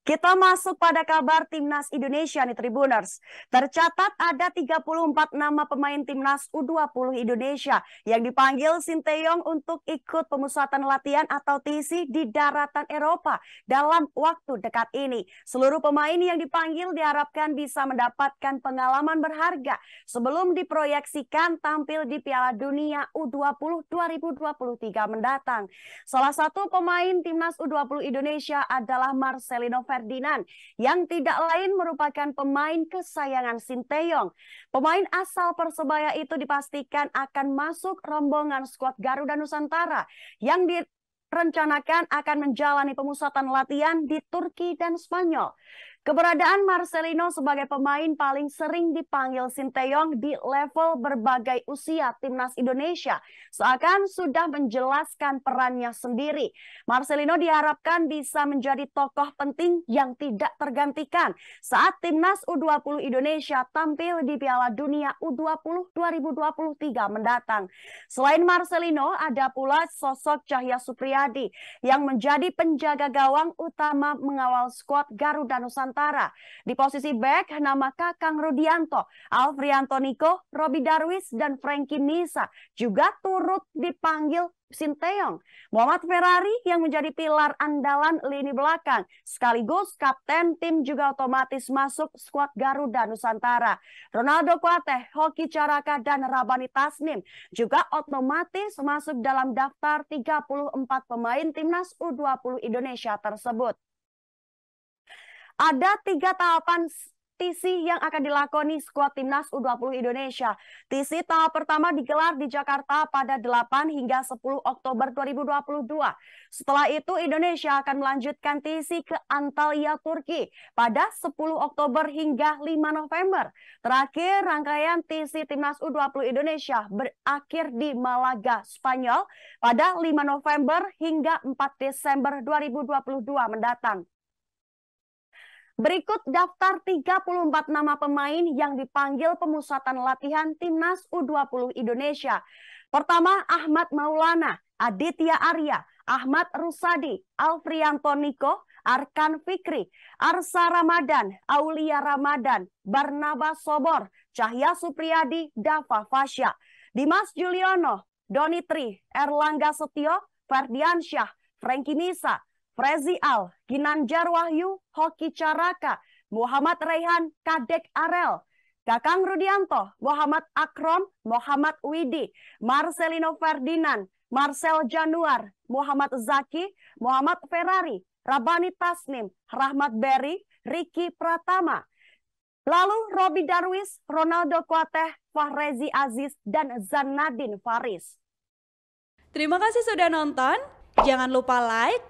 Kita masuk pada kabar Timnas Indonesia nih Tribuners. Tercatat ada 34 nama pemain Timnas U20 Indonesia yang dipanggil Sinteyong untuk ikut pemusatan latihan atau TC di daratan Eropa dalam waktu dekat ini. Seluruh pemain yang dipanggil diharapkan bisa mendapatkan pengalaman berharga sebelum diproyeksikan tampil di Piala Dunia U20 2023 mendatang. Salah satu pemain Timnas U20 Indonesia adalah Marcelino Ferdinand yang tidak lain merupakan pemain kesayangan Sinteyong. Pemain asal Persebaya itu dipastikan akan masuk rombongan skuad Garuda Nusantara yang di rencanakan akan menjalani pemusatan latihan di Turki dan Spanyol. Keberadaan Marcelino sebagai pemain paling sering dipanggil Sinteyong di level berbagai usia timnas Indonesia seakan sudah menjelaskan perannya sendiri. Marcelino diharapkan bisa menjadi tokoh penting yang tidak tergantikan saat timnas U20 Indonesia tampil di Piala Dunia U20 2023 mendatang. Selain Marcelino, ada pula sosok Cahya Supriyadi yang menjadi penjaga gawang utama mengawal skuad Garuda Nusantara Nusantara. Di posisi back, nama Kakang Rudianto, Alfrianto Niko, Robi Darwis, dan Frankie Misa juga turut dipanggil Sinteyong. Muhammad Ferrari yang menjadi pilar andalan lini belakang. Sekaligus kapten tim juga otomatis masuk skuad Garuda Nusantara. Ronaldo Kuate, Hoki Caraka, dan Rabani Tasnim juga otomatis masuk dalam daftar 34 pemain timnas U20 Indonesia tersebut. Ada tiga tahapan TC yang akan dilakoni skuad timnas U20 Indonesia. TC tahap pertama digelar di Jakarta pada 8 hingga 10 Oktober 2022. Setelah itu Indonesia akan melanjutkan TC ke Antalya, Turki pada 10 Oktober hingga 5 November. Terakhir, rangkaian TC timnas U20 Indonesia berakhir di Malaga, Spanyol pada 5 November hingga 4 Desember 2022 mendatang. Berikut daftar 34 nama pemain yang dipanggil pemusatan latihan Timnas U20 Indonesia. Pertama, Ahmad Maulana, Aditya Arya, Ahmad Rusadi, Alfrianto Niko, Arkan Fikri, Arsa Ramadan, Aulia Ramadan, Barnaba Sobor, Cahya Supriyadi, Dava Fasya, Dimas Juliono, Tri, Erlangga Setio, Ferdiansyah, Franky Nisa, Prezi Al, Ginanjar Wahyu, Hoki Caraka, Muhammad Rehan, Kadek Arel, Kakang Rudianto, Muhammad Akrom, Muhammad Widi, Marcelino Ferdinand, Marcel Januar, Muhammad Zaki, Muhammad Ferrari, Rabani Tasnim, Rahmat Berry, Riki Pratama. Lalu Robi Darwis, Ronaldo Kuateh, Fahrezi Aziz, dan Zanadin Faris. Terima kasih sudah nonton. Jangan lupa like,